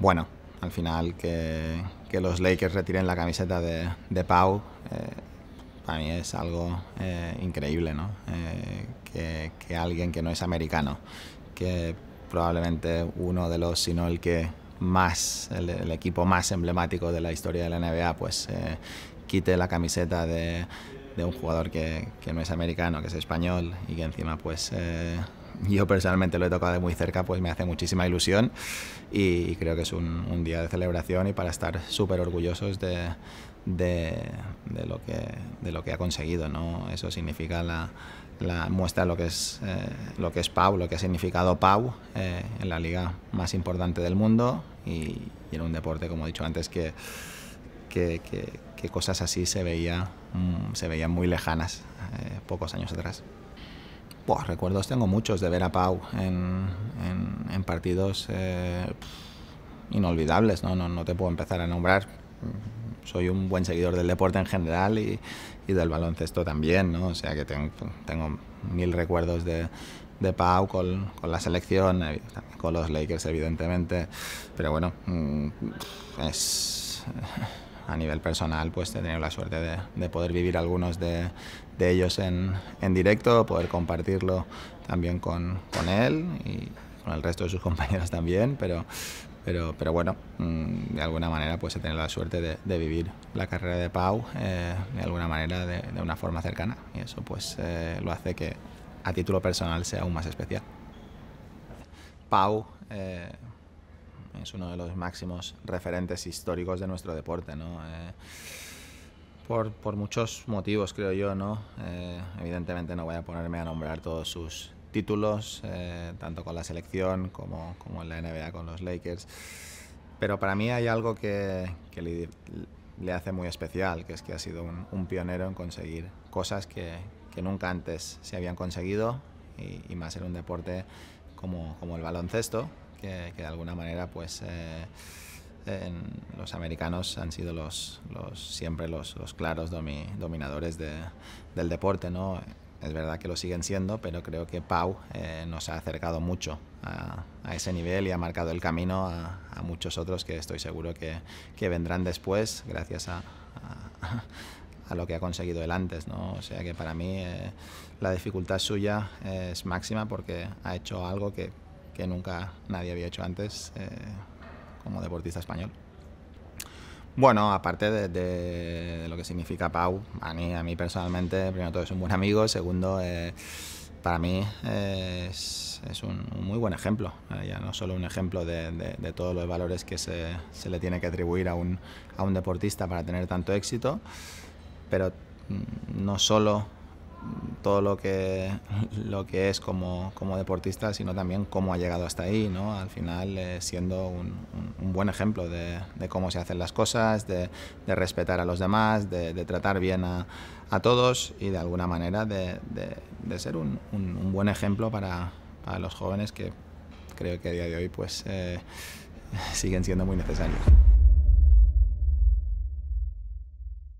bueno, al final que, los Lakers retiren la camiseta de, de Pau eh, para mí es algo eh, increíble, ¿no? Eh, que, alguien que no es americano, que probablemente uno de los, si no el que más, el, equipo más emblemático de la historia de la NBA, pues quite la camiseta de, un jugador que, no es americano, que es español y que encima pues yo personalmente lo he tocado de muy cerca, pues me hace muchísima ilusión y creo que es un, día de celebración y para estar súper orgullosos de, de, lo que, de lo que ha conseguido. ¿no? Eso significa la, muestra de lo que es eh, lo que es Pau, lo que ha significado Pau eh, en la liga más importante del mundo y, en un deporte, como he dicho antes, que, que, cosas así se veía mm, se veían muy lejanas eh, pocos años atrás recuerdos tengo muchos de ver a Pau en, partidos eh, inolvidables, ¿no? No, te puedo empezar a nombrar. Soy un buen seguidor del deporte en general y, del baloncesto también, ¿no? O sea que tengo, mil recuerdos de, Pau con, la selección, con los Lakers evidentemente, pero bueno, mm, es a nivel personal pues he tenido la suerte de, poder vivir algunos de, ellos en, directo, poder compartirlo también con, él y con el resto de sus compañeros también, pero, pero, bueno, mm, de alguna manera pues he tenido la suerte de, vivir la carrera de Pau eh, de alguna manera de, una forma cercana y eso pues eh, lo hace que a título personal sea aún más especial. Pau eh, es uno de los máximos referentes históricos de nuestro deporte, eh, por, muchos motivos, creo yo, ¿no? Eh, evidentemente no voy a ponerme a nombrar todos sus títulos, eh, tanto con la selección como, en la NBA con los Lakers. Pero para mí hay algo que, le, hace muy especial, que es que ha sido un, pionero en conseguir cosas que, nunca antes se habían conseguido, y, más en un deporte como el baloncesto, que, de alguna manera pues eh, eh, en los americanos han sido los, los siempre los, claros dominadores del deporte, ¿no? Es verdad que lo siguen siendo, pero creo que Pau eh, nos ha acercado mucho a, ese nivel y ha marcado el camino a, muchos otros que estoy seguro que, que vendrán después gracias a, lo que ha conseguido él antes. ¿no? O sea que para mí la dificultad suya es máxima porque ha hecho algo que que nunca nadie había hecho antes eh, como deportista español. Bueno, aparte de, lo que significa Pau, a mí, personalmente, primero todo es un buen amigo, segundo, eh, para mí eh, es, un, muy buen ejemplo, ya no solo un ejemplo de, todos los valores que se, le tiene que atribuir a un, a un deportista para tener tanto éxito, pero mm, no solo todo lo que, lo que es como, deportista, sino también cómo ha llegado hasta ahí, ¿no? Al final eh, siendo un, buen ejemplo de, cómo se hacen las cosas, de, respetar a los demás, de, tratar bien a, todos y de alguna manera de, ser un, buen ejemplo para, los jóvenes que creo que a día de hoy pues eh, siguen siendo muy necesarios.